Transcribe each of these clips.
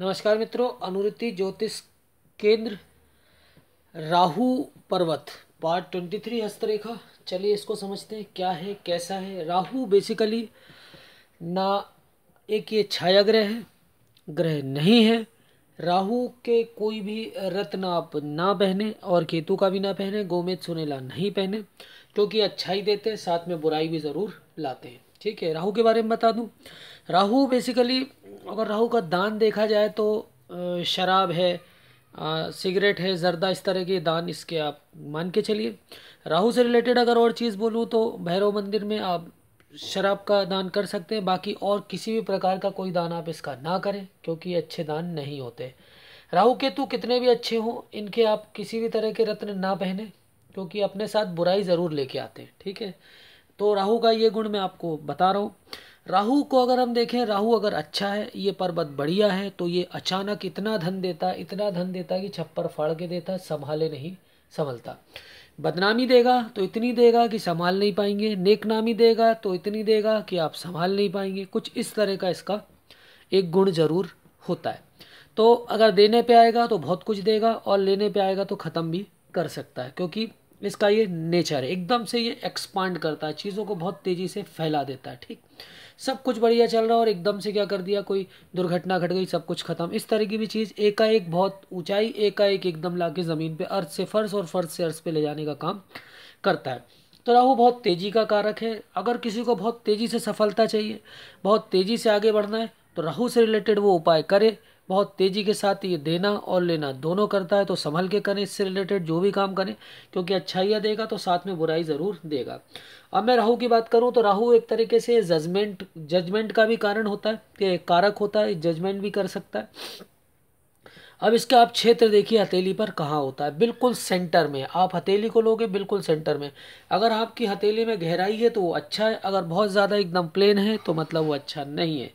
नमस्कार मित्रों अनुरुति ज्योतिष केंद्र राहु पर्वत पार्ट ट्वेंटी थ्री हस्तरेखा चलिए इसको समझते हैं क्या है कैसा है राहु बेसिकली ना एक ये छाया ग्रह है ग्रह नहीं है राहु के कोई भी रत्न आप ना पहने और केतु का भी ना पहने गोमेद सुनेला नहीं पहने क्योंकि अच्छाई देते हैं साथ में बुराई भी ज़रूर लाते हैं ठीक है राहु के बारे में बता दूं राहु बेसिकली अगर राहु का दान देखा जाए तो शराब है सिगरेट है जर्दा इस तरह के दान इसके आप मान के चलिए राहु से रिलेटेड अगर और चीज़ बोलूँ तो भैरव मंदिर में आप शराब का दान कर सकते हैं बाकी और किसी भी प्रकार का कोई दान आप इसका ना करें क्योंकि अच्छे दान नहीं होते राहु केतु कितने भी अच्छे हों इनके आप किसी भी तरह के रत्न ना पहने क्योंकि अपने साथ बुराई ज़रूर लेके आते हैं ठीक है तो राहु का ये गुण मैं आपको बता रहा हूँ राहु को अगर हम देखें राहु अगर अच्छा है ये पर्वत बढ़िया है तो ये अचानक इतना धन देता इतना धन देता कि छप्पर फाड़ के देता संभाले नहीं संभलता बदनामी देगा तो इतनी देगा कि संभाल नहीं पाएंगे नेकनामी देगा तो इतनी देगा कि आप संभाल नहीं पाएंगे कुछ इस तरह का इसका एक गुण जरूर होता है तो अगर देने पे आएगा तो बहुत कुछ देगा और लेने पे आएगा तो ख़त्म भी कर सकता है क्योंकि इसका ये नेचर है एकदम से ये एक्सपांड करता है चीज़ों को बहुत तेज़ी से फैला देता है ठीक सब कुछ बढ़िया चल रहा है और एकदम से क्या कर दिया कोई दुर्घटना घट गई सब कुछ खत्म इस तरह की भी चीज़ एकाएक बहुत ऊंचाई एकाएक एकदम ला के ज़मीन पे अर्थ से फर्श और फर्श से अर्थ पे ले जाने का काम करता है तो राहु बहुत तेज़ी का कारक है अगर किसी को बहुत तेज़ी से सफलता चाहिए बहुत तेज़ी से आगे बढ़ना है तो राहु से रिलेटेड वो उपाय करे बहुत तेज़ी के साथ ये देना और लेना दोनों करता है तो संभल के करें इससे रिलेटेड जो भी काम करें क्योंकि अच्छाइयाँ देगा तो साथ में बुराई ज़रूर देगा अब मैं राहु की बात करूँ तो राहु एक तरीके से जजमेंट जजमेंट का भी कारण होता है कि कारक होता है जजमेंट भी कर सकता है अब इसका आप क्षेत्र देखिए हथेली पर कहाँ होता है बिल्कुल सेंटर में आप हथेली को लोगे बिल्कुल सेंटर में अगर आपकी हथेली में गहराई है तो वो अच्छा है अगर बहुत ज़्यादा एकदम प्लेन है तो मतलब वो अच्छा नहीं है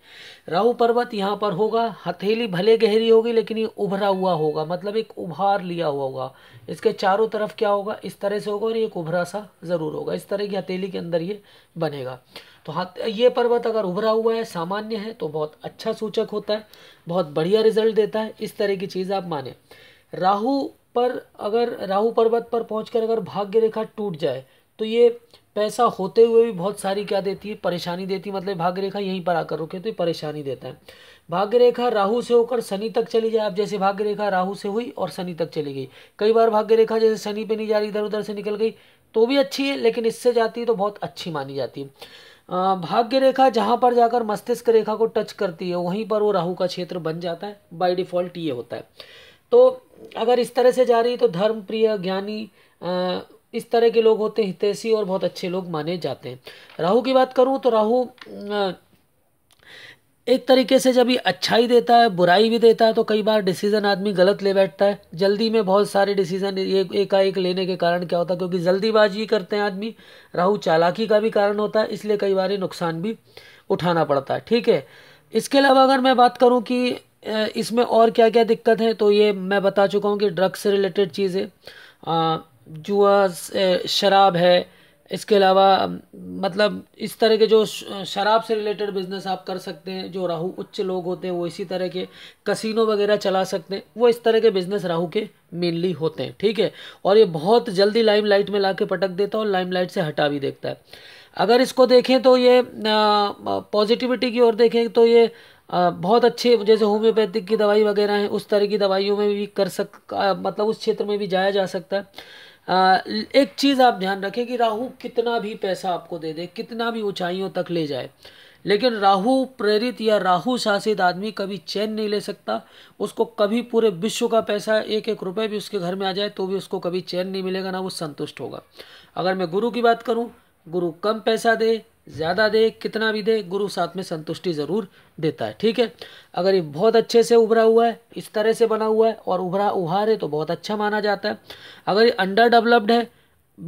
राहु पर्वत यहाँ पर होगा हथेली भले गहरी होगी लेकिन ये उभरा हुआ होगा मतलब एक उभार लिया हुआ होगा इसके चारों तरफ क्या होगा इस तरह से होगा और एक उभरा सा ज़रूर होगा इस तरह की हथेली के अंदर ये बनेगा तो हाथ ये पर्वत अगर उभरा हुआ है सामान्य है तो बहुत अच्छा सूचक होता है बहुत बढ़िया रिजल्ट देता है इस तरह की चीज़ आप माने राहु पर अगर राहु पर्वत पर पहुंचकर अगर भाग्य रेखा टूट जाए तो ये पैसा होते हुए भी बहुत सारी क्या देती है परेशानी देती है मतलब भाग्य रेखा यहीं पर आकर रुके तो ये परेशानी देता है भाग्य रेखा राहु से होकर शनि तक चली जाए आप जैसे भाग्य रेखा राहु से हुई और शनि तक चली गई कई बार भाग्य रेखा जैसे शनि पे नहीं जा रही इधर उधर से निकल गई तो भी अच्छी है लेकिन इससे जाती है तो बहुत अच्छी मानी जाती है भाग्य रेखा जहाँ पर जाकर मस्तिष्क रेखा को टच करती है वहीं पर वो राहु का क्षेत्र बन जाता है बाय डिफ़ॉल्ट ये होता है तो अगर इस तरह से जा रही है तो धर्म प्रिय ज्ञानी इस तरह के लोग होते हैं हितैषी और बहुत अच्छे लोग माने जाते हैं राहु की बात करूँ तो राहु एक तरीके से जब ये अच्छाई देता है बुराई भी देता है तो कई बार डिसीजन आदमी गलत ले बैठता है जल्दी में बहुत सारे डिसीजन एक एकाएक लेने के कारण क्या होता है क्योंकि जल्दीबाजी करते हैं आदमी राहु चालाकी का भी कारण होता है इसलिए कई बार ये नुकसान भी उठाना पड़ता है ठीक है इसके अलावा अगर मैं बात करूँ कि इसमें और क्या क्या दिक्कत है तो ये मैं बता चुका हूँ कि ड्रग्स से रिलेटेड चीज़ें जुआ शराब है इसके अलावा मतलब इस तरह के जो शराब से रिलेटेड बिज़नेस आप कर सकते हैं जो राहु उच्च लोग होते हैं वो इसी तरह के कसिनो वगैरह चला सकते हैं वो इस तरह के बिज़नेस राहु के मेनली होते हैं ठीक है और ये बहुत जल्दी लाइम लाइट में ला के पटक देता है और लाइम लाइट से हटा भी देखता है अगर इसको देखें तो ये पॉजिटिविटी की ओर देखें तो ये बहुत अच्छे जैसे होम्योपैथिक की दवाई वगैरह हैं उस तरह की दवाइयों में भी कर सक मतलब उस क्षेत्र में भी जाया जा सकता है एक चीज़ आप ध्यान रखें कि राहु कितना भी पैसा आपको दे दे कितना भी ऊंचाइयों तक ले जाए लेकिन राहु प्रेरित या राहु शासित आदमी कभी चैन नहीं ले सकता उसको कभी पूरे विश्व का पैसा एक एक रुपए भी उसके घर में आ जाए तो भी उसको कभी चैन नहीं मिलेगा ना वो संतुष्ट होगा अगर मैं गुरु की बात करूँ गुरु कम पैसा दे ज़्यादा दे कितना भी दे गुरु साथ में संतुष्टि ज़रूर देता है ठीक है अगर ये बहुत अच्छे से उभरा हुआ है इस तरह से बना हुआ है और उभरा उभार है तो बहुत अच्छा माना जाता है अगर ये अंडर डेवलप्ड है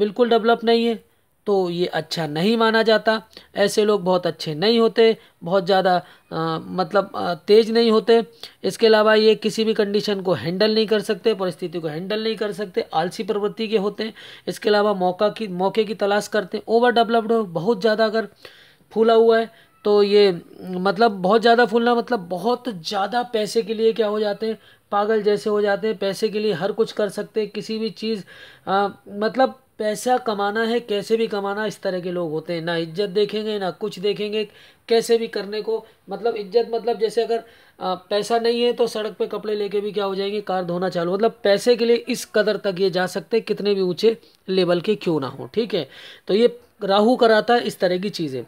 बिल्कुल डेवलप नहीं है तो ये अच्छा नहीं माना जाता ऐसे लोग बहुत अच्छे नहीं होते बहुत ज़्यादा मतलब तेज नहीं होते इसके अलावा ये किसी भी कंडीशन को हैंडल नहीं कर सकते परिस्थिति को हैंडल नहीं कर सकते आलसी प्रवृत्ति के होते हैं इसके अलावा मौका की मौके की तलाश करते हैं ओवर डेवलप्ड हो बहुत ज़्यादा अगर फूला हुआ है तो ये मतलब बहुत ज़्यादा फूलना मतलब बहुत ज़्यादा पैसे के लिए क्या हो जाते हैं पागल जैसे हो जाते हैं पैसे के लिए हर कुछ कर सकते हैं किसी भी चीज़ आ, मतलब पैसा कमाना है कैसे भी कमाना इस तरह के लोग होते हैं ना इज्जत देखेंगे ना कुछ देखेंगे कैसे भी करने को मतलब इज्जत मतलब जैसे अगर आ, पैसा नहीं है तो सड़क पे कपड़े लेके भी क्या हो जाएंगे कार धोना चालू मतलब पैसे के लिए इस कदर तक ये जा सकते हैं कितने भी ऊंचे लेवल के क्यों ना हो ठीक है तो ये राहु कराता है इस तरह की चीज़ें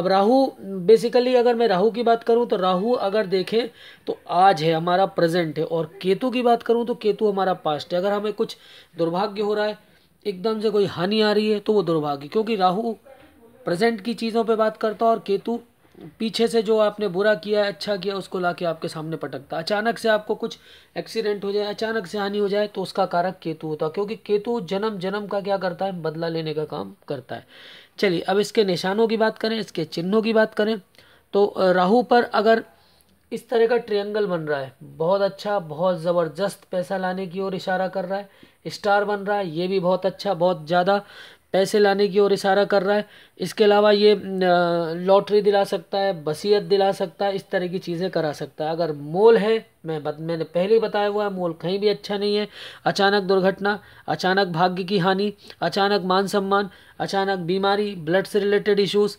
अब राहु बेसिकली अगर मैं राहु की बात करूं तो राहु अगर देखें तो आज है हमारा प्रेजेंट है और केतु की बात करूं तो केतु हमारा पास्ट है अगर हमें कुछ दुर्भाग्य हो रहा है एकदम से कोई हानि आ रही है तो वो दुर्भाग्य क्योंकि राहु प्रेजेंट की चीज़ों पे बात करता और केतु पीछे से जो आपने बुरा किया है अच्छा किया उसको ला के आपके सामने पटकता अचानक से आपको कुछ एक्सीडेंट हो जाए अचानक से हानि हो जाए तो उसका कारक केतु होता है क्योंकि केतु जन्म जन्म का क्या करता है बदला लेने का काम करता है चलिए अब इसके निशानों की बात करें इसके चिन्हों की बात करें तो राहु पर अगर इस तरह का ट्रायंगल बन रहा है बहुत अच्छा बहुत ज़बरदस्त पैसा लाने की ओर इशारा कर रहा है स्टार बन रहा है ये भी बहुत अच्छा बहुत ज़्यादा पैसे लाने की ओर इशारा कर रहा है इसके अलावा ये लॉटरी दिला सकता है बसीयत दिला सकता है इस तरह की चीज़ें करा सकता है अगर मोल है मैं बत, मैंने पहले ही बताया हुआ है मोल कहीं भी अच्छा नहीं है अचानक दुर्घटना अचानक भाग्य की हानि अचानक मान सम्मान अचानक बीमारी ब्लड से रिलेटेड इश्यूज़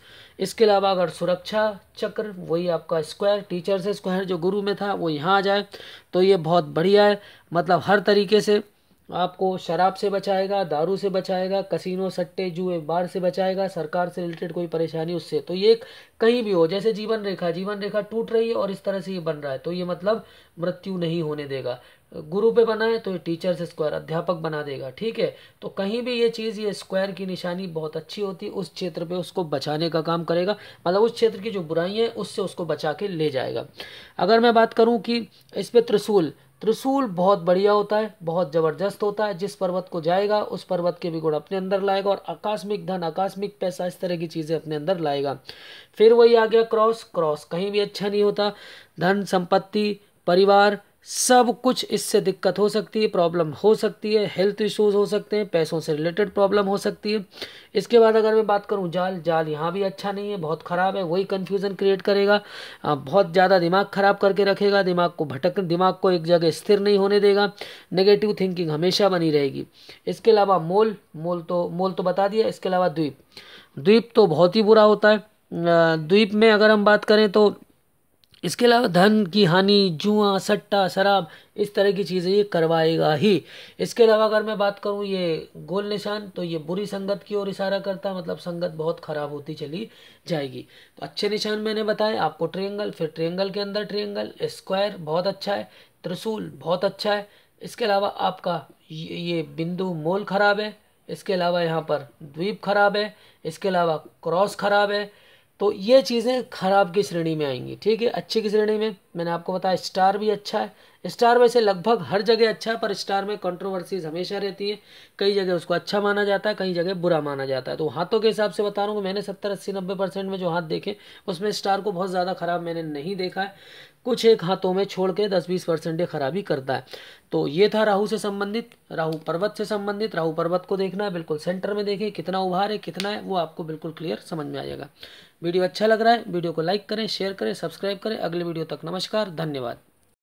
इसके अलावा अगर सुरक्षा चक्र वही आपका स्क्वायर टीचर से स्क्वायर जो गुरु में था वो यहाँ आ जाए तो ये बहुत बढ़िया है मतलब हर तरीके से आपको शराब से बचाएगा दारू से बचाएगा कसिनो सट्टे जुए बार से बचाएगा सरकार से रिलेटेड कोई परेशानी उससे तो ये कहीं भी हो जैसे जीवन रेखा जीवन रेखा टूट रही है और इस तरह से ये बन रहा है तो ये मतलब मृत्यु नहीं होने देगा गुरु पे बनाए तो ये टीचर्स स्क्वायर अध्यापक बना देगा ठीक है तो कहीं भी ये चीज़ ये स्क्वायर की निशानी बहुत अच्छी होती है उस क्षेत्र पे उसको बचाने का काम करेगा मतलब उस क्षेत्र की जो बुराई है उससे उसको बचा के ले जाएगा अगर मैं बात करूँ कि इस पर त्रिशूल त्रिशूल बहुत बढ़िया होता है बहुत ज़बरदस्त होता है जिस पर्वत को जाएगा उस पर्वत के भी गुण अपने अंदर लाएगा और आकस्मिक धन आकस्मिक पैसा इस तरह की चीज़ें अपने अंदर लाएगा फिर वही आ गया क्रॉस क्रॉस कहीं भी अच्छा नहीं होता धन संपत्ति परिवार सब कुछ इससे दिक्कत हो सकती है प्रॉब्लम हो सकती है हेल्थ इश्यूज हो सकते हैं पैसों से रिलेटेड प्रॉब्लम हो सकती है इसके बाद अगर मैं बात करूं जाल जाल यहाँ भी अच्छा नहीं है बहुत ख़राब है वही कन्फ्यूज़न क्रिएट करेगा बहुत ज़्यादा दिमाग ख़राब करके रखेगा दिमाग को भटक दिमाग को एक जगह स्थिर नहीं होने देगा नेगेटिव थिंकिंग हमेशा बनी रहेगी इसके अलावा मोल मोल तो मोल तो बता दिया इसके अलावा द्वीप द्वीप तो बहुत ही बुरा होता है द्वीप में अगर हम बात करें तो इसके अलावा धन की हानि जुआ सट्टा शराब इस तरह की चीज़ें ये करवाएगा ही इसके अलावा अगर मैं बात करूँ ये गोल निशान तो ये बुरी संगत की ओर इशारा करता है मतलब संगत बहुत ख़राब होती चली जाएगी तो अच्छे निशान मैंने बताए आपको ट्रेंगल फिर ट्रेंगल के अंदर ट्रेंगल स्क्वायर बहुत अच्छा है त्रिशूल बहुत अच्छा है इसके अलावा आपका ये बिंदु मोल ख़राब है इसके अलावा यहाँ पर द्वीप खराब है इसके अलावा क्रॉस खराब है तो ये चीज़ें खराब की श्रेणी में आएंगी ठीक है अच्छी की श्रेणी में मैंने आपको बताया स्टार भी अच्छा है स्टार वैसे लगभग हर जगह अच्छा है पर स्टार में कंट्रोवर्सीज हमेशा रहती है कई जगह उसको अच्छा माना जाता है कई जगह बुरा माना जाता है तो हाथों के हिसाब से बता रहा हूँ मैंने सत्तर अस्सी नब्बे परसेंट में जो हाथ देखे उसमें स्टार को बहुत ज़्यादा खराब मैंने नहीं देखा है कुछ एक हाथों में छोड़ के दस बीस परसेंट खराबी करता है तो ये था राहु से संबंधित राहु पर्वत से संबंधित राहु पर्वत को देखना है बिल्कुल सेंटर में देखें कितना उभार है कितना है वो आपको बिल्कुल क्लियर समझ में आ जाएगा वीडियो अच्छा लग रहा है वीडियो को लाइक करें शेयर करें सब्सक्राइब करें अगले वीडियो तक नमस्कार धन्यवाद